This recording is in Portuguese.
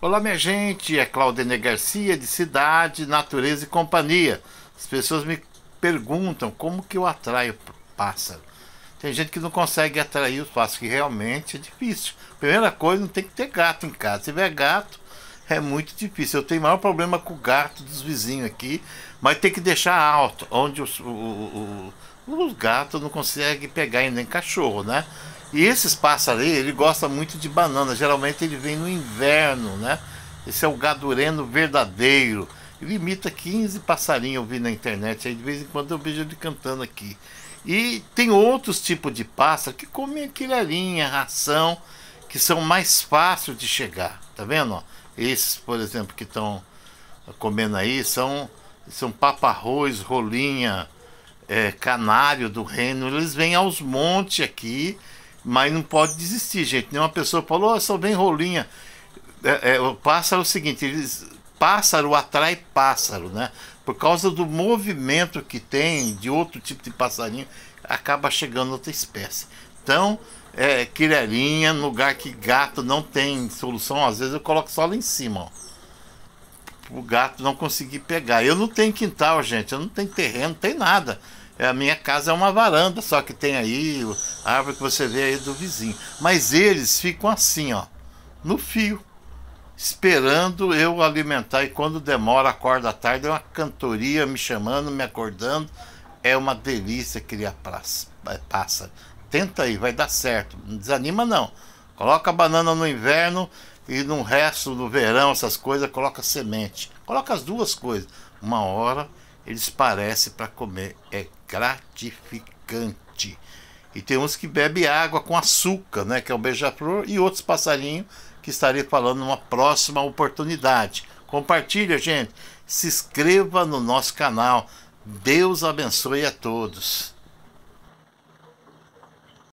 Olá, minha gente, é Claudene Garcia de Cidade, Natureza e Companhia. As pessoas me perguntam como que eu atraio pássaro. Tem gente que não consegue atrair os pássaros, que realmente é difícil. Primeira coisa, não tem que ter gato em casa. Se tiver gato, é muito difícil. Eu tenho maior problema com o gato dos vizinhos aqui, mas tem que deixar alto, onde os, o, o, os gatos não conseguem pegar ainda cachorro, né? E esses pássaros aí, ele gosta muito de banana. Geralmente ele vem no inverno, né? Esse é o gadureno verdadeiro. Ele imita 15 passarinhos eu vi na internet. Aí de vez em quando eu vejo ele cantando aqui. E tem outros tipos de pássaro que comem aquilharinha, ração, que são mais fáceis de chegar. Tá vendo? Ó? Esses, por exemplo, que estão comendo aí são, são paparroz, rolinha, é, canário do reino. Eles vêm aos montes aqui mas não pode desistir, gente. Nenhuma pessoa falou, oh, sou bem rolinha. É, é, o pássaro é o seguinte, eles, pássaro atrai pássaro, né? Por causa do movimento que tem de outro tipo de passarinho, acaba chegando outra espécie. Então, é, quirelinha, lugar que gato não tem solução, às vezes eu coloco só lá em cima, ó. O gato não conseguir pegar. Eu não tenho quintal, gente. Eu não tenho terreno, não tem nada. É, a minha casa é uma varanda, só que tem aí a árvore que você vê aí do vizinho. Mas eles ficam assim, ó, no fio, esperando eu alimentar. E quando demora, acorda à tarde, é uma cantoria me chamando, me acordando. É uma delícia criar é, passa. Tenta aí, vai dar certo. Não desanima não. Coloca a banana no inverno e no resto do verão, essas coisas, coloca semente. Coloca as duas coisas. Uma hora eles parecem para comer é gratificante. E tem uns que bebem água com açúcar, né, que é o beija-flor, e outros passarinhos que estarei falando numa próxima oportunidade. Compartilha, gente. Se inscreva no nosso canal. Deus abençoe a todos.